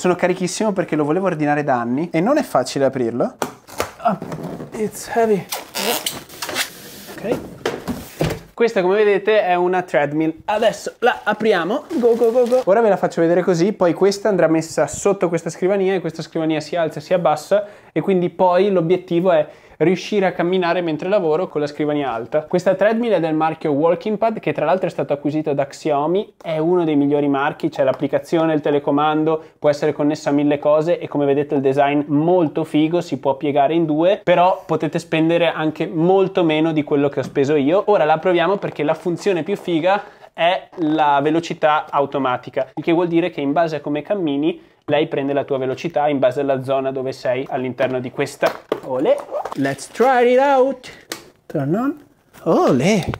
Sono carichissimo perché lo volevo ordinare da anni e non è facile aprirlo. Oh, it's heavy. Ok. Questa come vedete è una treadmill. Adesso la apriamo. Go, go, go, go. Ora ve la faccio vedere così, poi questa andrà messa sotto questa scrivania e questa scrivania si alza e si abbassa e quindi poi l'obiettivo è riuscire a camminare mentre lavoro con la scrivania alta. Questa treadmill è del marchio Walking Pad che tra l'altro è stato acquisito da Xiaomi, è uno dei migliori marchi, c'è l'applicazione, il telecomando, può essere connessa a mille cose e come vedete il design molto figo, si può piegare in due, però potete spendere anche molto meno di quello che ho speso io. Ora la proviamo abbiamo perché la funzione più figa è la velocità automatica, il che vuol dire che in base a come cammini lei prende la tua velocità in base alla zona dove sei all'interno di questa. Ole, let's try it out. Turn on. Ole,